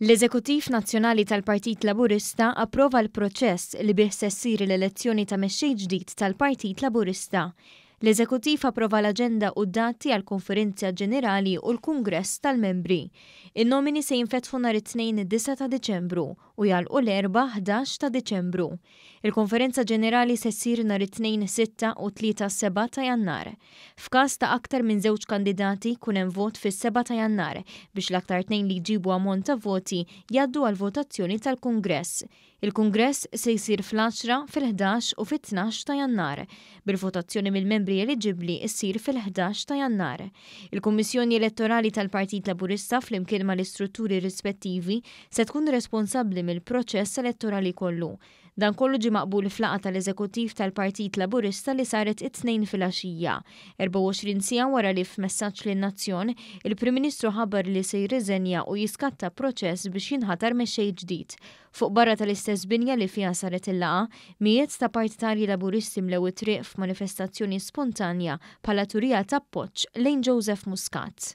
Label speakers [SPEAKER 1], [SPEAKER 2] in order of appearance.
[SPEAKER 1] L-Eżekutiv Nazzjonali tal-Partit Laburista approva l-proċess li bih l-elezzjoni ta' mexxej ġdid tal-Partit Laburista l eżekutif approva l-aġenda u d-dati għal konferenza ġenerali u l-Kungress tal-Membri. In-nomini se jinfetħu nhar it-tnejn 9 ta' Deċembru u u l-erba 11 ta' Deċembru. Il-konferenza ġenerali se ssir nhar it-tnejn 6 u 3 7 ta' Jannar. F'każ ta' aktar minn żewġ kandidati kun hemm vot fis-7 ta' Jannar biex l-aktar tnejn li jġibu għamon ta' voti jaddu għal votazzjoni tal-Kungress. Il-Kungress se jsir fl-10, fil-11 u fit-12 ta' Jannar bil-votazzjoni mill-membri membri eligibli issir fil-11 ta' jannar. Il-Kummissjoni Elettorali tal-Partit Laburista fl-imkien mal-istrutturi rispettivi se tkun responsabli mill-proċess elettorali kollu. Dan kollu ġi maqbul flaqa tal-eżekutiv tal-Partit Laburista li saret it-tnejn fil-axija. 24 sija wara li f'messaġġ lin nazzjon il-Prim Ministru ħabar li se jirriżenja u jiskatta proċess biex jinħatar xej ġdid. Fuq barra tal-istess binja li fija saret il-laqa, mijiet ta' partitarji laburisti mlew it-triq f'manifestazzjoni spontanja pala turija ta' poċ lejn Joseph Muscat.